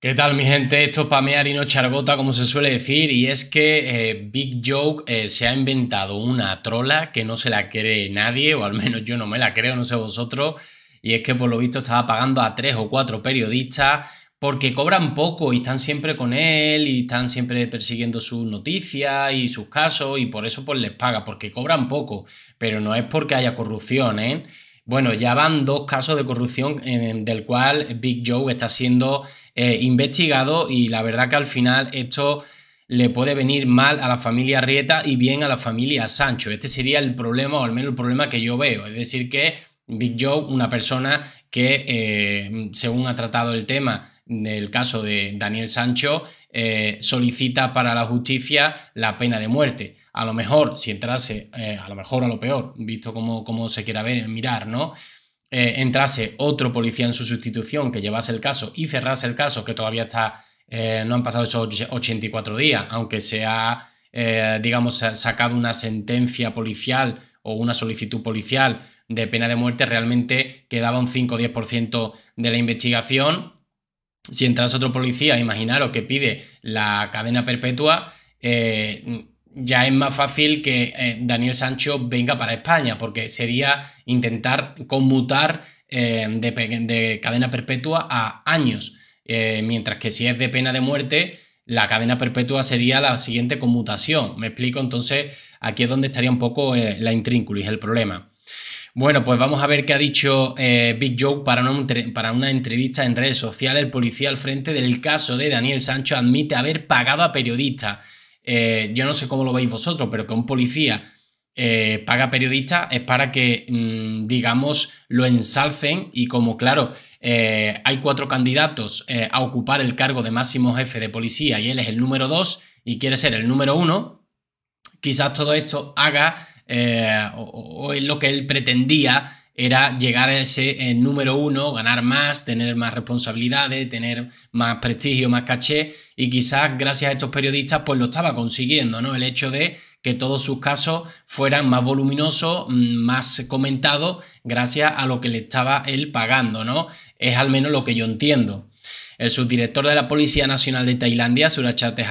¿Qué tal mi gente? Esto es pamear y no chargota, como se suele decir, y es que eh, Big Joke eh, se ha inventado una trola que no se la cree nadie, o al menos yo no me la creo, no sé vosotros, y es que por lo visto estaba pagando a tres o cuatro periodistas porque cobran poco y están siempre con él y están siempre persiguiendo sus noticias y sus casos y por eso pues les paga, porque cobran poco, pero no es porque haya corrupción, ¿eh? Bueno, ya van dos casos de corrupción en, eh, del cual Big Joe está siendo eh, investigado y la verdad que al final esto le puede venir mal a la familia Rieta y bien a la familia Sancho. Este sería el problema, o al menos el problema que yo veo. Es decir, que Big Joe, una persona que, eh, según ha tratado el tema del caso de Daniel Sancho, solicita para la justicia la pena de muerte a lo mejor, si entrase, eh, a lo mejor a lo peor, visto cómo, se quiera ver, mirar, ¿no? Eh, entrase otro policía en su sustitución que llevase el caso y cerrase el caso, que todavía está, eh, no han pasado esos 84 días, aunque se ha, digamos, sacado una sentencia policial o una solicitud policial de pena de muerte, realmente quedaba un 5 o 10% de la investigación. Si entras otro policía, imaginaros que pide la cadena perpetua, eh, ya es más fácil que eh, Daniel Sancho venga para España, porque sería intentar conmutar eh, de, cadena perpetua a años, eh, mientras que si es de pena de muerte, la cadena perpetua sería la siguiente conmutación. ¿Me explico? Entonces, aquí es donde estaría un poco la intrínculis, el problema. Bueno, pues vamos a ver qué ha dicho Big Joe para para una entrevista en redes sociales. El policía al frente del caso de Daniel Sancho admite haber pagado a periodistas eh, yo no sé cómo lo veis vosotros, pero que un policía eh, paga periodistas es para que, mm, digamos, lo ensalcen y como, claro, eh, hay cuatro candidatos a ocupar el cargo de máximo jefe de policía y él es el número dos y quiere ser el número uno, quizás todo esto haga o, lo que él pretendía era llegar a ese eh, número uno, ganar más, tener más responsabilidades, tener más prestigio, más caché, y quizás gracias a estos periodistas pues lo estaba consiguiendo, ¿no? El hecho de que todos sus casos fueran más voluminosos, mm, más comentados, gracias a lo que le estaba él pagando, ¿no? Es al menos lo que yo entiendo. El subdirector de la Policía Nacional de Tailandia, Surachate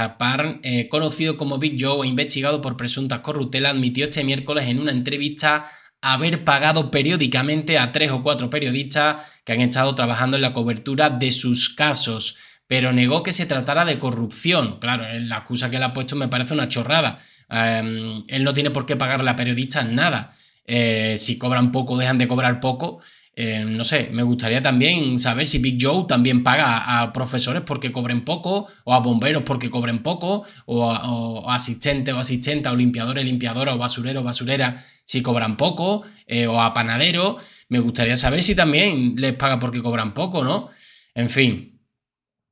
eh, conocido como Big Joe e investigado por presuntas corruptelas, admitió este miércoles en una entrevista haber pagado periódicamente a tres o cuatro periodistas que han estado trabajando en la cobertura de sus casos, pero negó que se tratara de corrupción. Claro, eh, la excusa que le ha puesto me parece una chorrada. Em, él no tiene por qué pagarle a periodistas nada. Eh, si cobran poco, dejan de cobrar poco. Eh, no sé, me gustaría también saber si Big Joe también paga a, profesores porque cobren poco, o a bomberos porque cobren poco, o a, asistentes o asistentes, o limpiadores, limpiadoras, o basureros, basureras si cobran poco, eh, o a panaderos. Me gustaría saber si también les paga porque cobran poco, ¿no? En fin,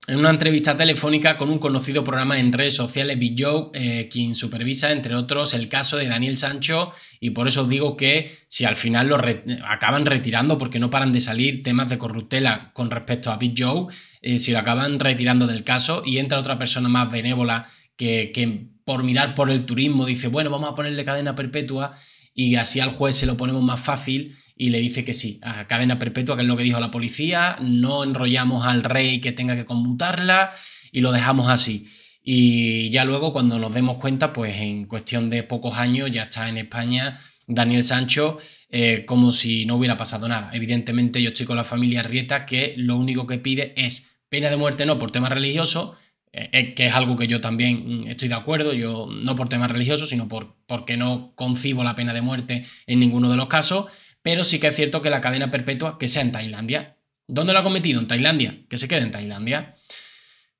en una entrevista telefónica con un conocido programa en redes sociales, Big Joe, eh, quien supervisa, entre otros, el caso de Daniel Sancho, y por eso os digo que si al final lo acaban retirando, porque no paran de salir temas de corruptela con respecto a Big Joe, eh, si lo acaban retirando del caso y entra otra persona más benévola que por mirar por el turismo dice, bueno, vamos a ponerle cadena perpetua y así al juez se lo ponemos más fácil, y le dice que sí, a cadena perpetua, que es lo que dijo la policía, no enrollamos al rey que tenga que conmutarla y lo dejamos así. Y ya luego cuando nos demos cuenta, pues en cuestión de pocos años ya está en España Daniel Sancho eh, como si no hubiera pasado nada. Evidentemente yo estoy con la familia Rieta que lo único que pide es pena de muerte no por tema religioso eh, eh, que es algo que yo también mm, estoy de acuerdo, yo no por tema religioso sino por, porque no concibo la pena de muerte en ninguno de los casos, pero sí que es cierto que la cadena perpetua que sea en Tailandia. ¿Dónde lo ha cometido? En Tailandia, que se quede en Tailandia.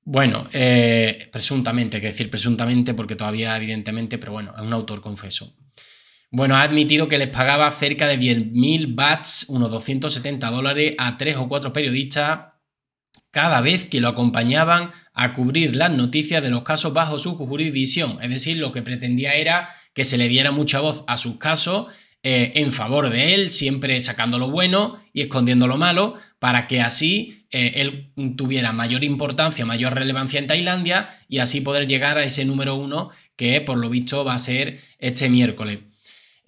Bueno, eh, presuntamente, hay que decir presuntamente porque todavía evidentemente, pero bueno, es un autor confeso. Bueno, ha admitido que les pagaba cerca de 10.000 bahts, unos 270 dólares, a tres o cuatro periodistas cada vez que lo acompañaban a cubrir las noticias de los casos bajo su jurisdicción. Es decir, lo que pretendía era que se le diera mucha voz a sus casos eh, en favor de él, siempre sacando lo bueno y escondiendo lo malo, para que así eh, él tuviera mayor importancia, mayor relevancia en Tailandia y así poder llegar a ese número uno que por lo visto va a ser este miércoles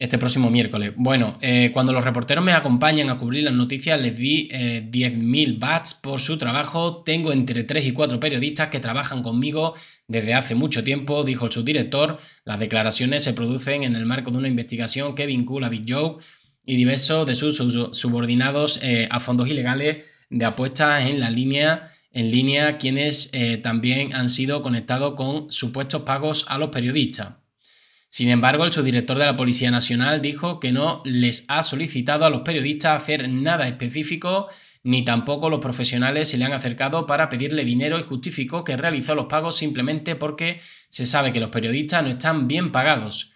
este próximo miércoles. Bueno, eh, cuando los reporteros me acompañan a cubrir las noticias, les di 10.000 bats por su trabajo. Tengo entre 3 y 4 periodistas que trabajan conmigo desde hace mucho tiempo, dijo el subdirector. Las declaraciones se producen en el marco de una investigación que vincula a Big Joe y diversos de sus subordinados eh, a fondos ilegales de apuestas en la línea en línea quienes eh, también han sido conectados con supuestos pagos a los periodistas. Sin embargo, el subdirector de la Policía Nacional dijo que no les ha solicitado a los periodistas hacer nada específico ni tampoco los profesionales se le han acercado para pedirle dinero y justificó que realizó los pagos simplemente porque se sabe que los periodistas no están bien pagados.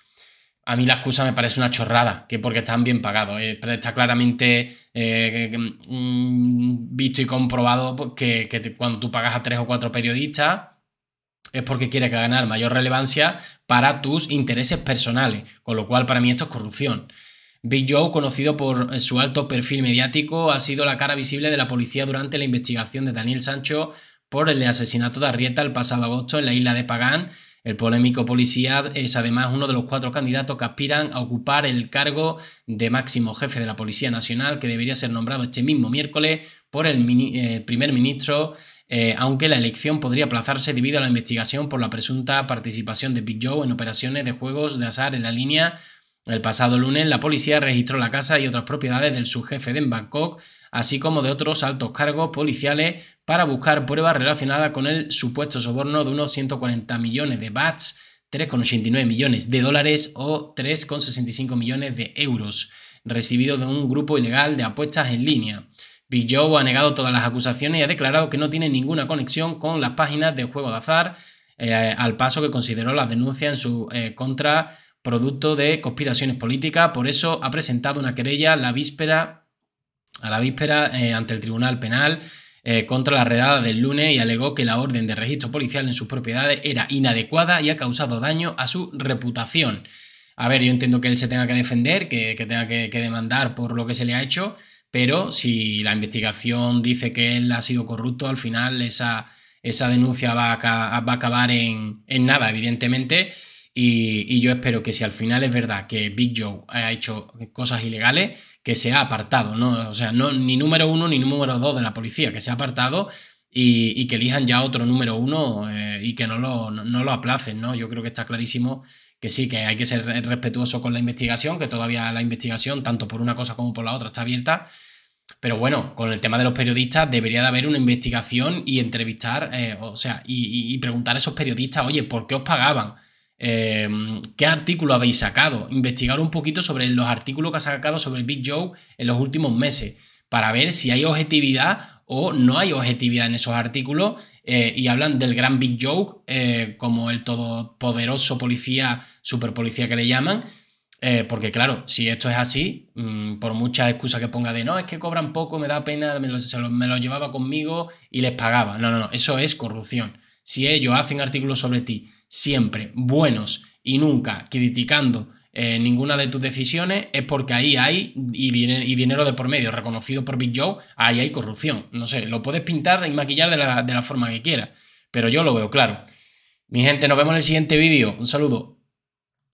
A mí la excusa me parece una chorrada, que porque están bien pagados. Eh, está claramente eh, mm, visto y comprobado pues, que, cuando tú pagas a tres o cuatro periodistas, es porque quiere ganar mayor relevancia para tus intereses personales, con lo cual para mí esto es corrupción. Big Joe, conocido por eh, su alto perfil mediático, ha sido la cara visible de la policía durante la investigación de Daniel Sancho por el asesinato de Arrieta el pasado agosto en la isla de Pagán. El polémico policía es además uno de los cuatro candidatos que aspiran a ocupar el cargo de máximo jefe de la Policía Nacional, que debería ser nombrado este mismo miércoles por el eh, primer ministro, eh, aunque la elección podría aplazarse debido a la investigación por la presunta participación de Big Joe en operaciones de juegos de azar en la línea el pasado lunes, la policía registró la casa y otras propiedades del subjefe de Bangkok, así como de otros altos cargos policiales, para buscar pruebas relacionadas con el supuesto soborno de unos 140 millones de bahts, 3,89 millones de dólares o 3,65 millones de euros, recibido de un grupo ilegal de apuestas en línea. Big Joe ha negado todas las acusaciones y ha declarado que no tiene ninguna conexión con las páginas de juego de azar, eh, al paso que consideró las denuncias en su eh, contra producto de conspiraciones políticas. Por eso ha presentado una querella la víspera, a la víspera eh, ante el Tribunal Penal eh, contra la redada del lunes y alegó que la orden de registro policial en sus propiedades era inadecuada y ha causado daño a su reputación. A ver, yo entiendo que él se tenga que defender, que, tenga que, demandar por lo que se le ha hecho, pero si la investigación dice que él ha sido corrupto, al final esa, esa denuncia va a, acabar en, en nada, evidentemente. Y, yo espero que si al final es verdad que Big Joe ha hecho cosas ilegales, que se ha apartado, O sea, no, ni número uno ni número dos de la policía, que se ha apartado y, que elijan ya otro número uno eh, y que no lo, lo aplacen, ¿no? Yo creo que está clarísimo que sí, que hay que ser respetuoso con la investigación, que todavía la investigación, tanto por una cosa como por la otra, está abierta. Pero bueno, con el tema de los periodistas debería de haber una investigación y entrevistar, eh, o sea, y, y, preguntar a esos periodistas, oye, ¿por qué os pagaban? Em, qué artículo habéis sacado, investigar un poquito sobre los artículos que ha sacado sobre el Big Joke en los últimos meses, para ver si hay objetividad o no hay objetividad en esos artículos eh, y hablan del gran Big Joke eh, como el todopoderoso policía, superpolicía que le llaman. Eh, porque claro, si esto es así, mm, por muchas excusas que ponga de no, es que cobran poco, me da pena, me lo, lo llevaba conmigo y les pagaba. No, no, no, eso es corrupción. Si ellos hacen artículos sobre ti siempre buenos y nunca criticando eh, ninguna de tus decisiones es porque ahí hay y, y, dinero de por medio, reconocido por Big Joe, ahí hay corrupción. No sé, lo puedes pintar y maquillar de la, de la forma que quieras, pero yo lo veo claro. Mi gente, nos vemos en el siguiente vídeo. Un saludo.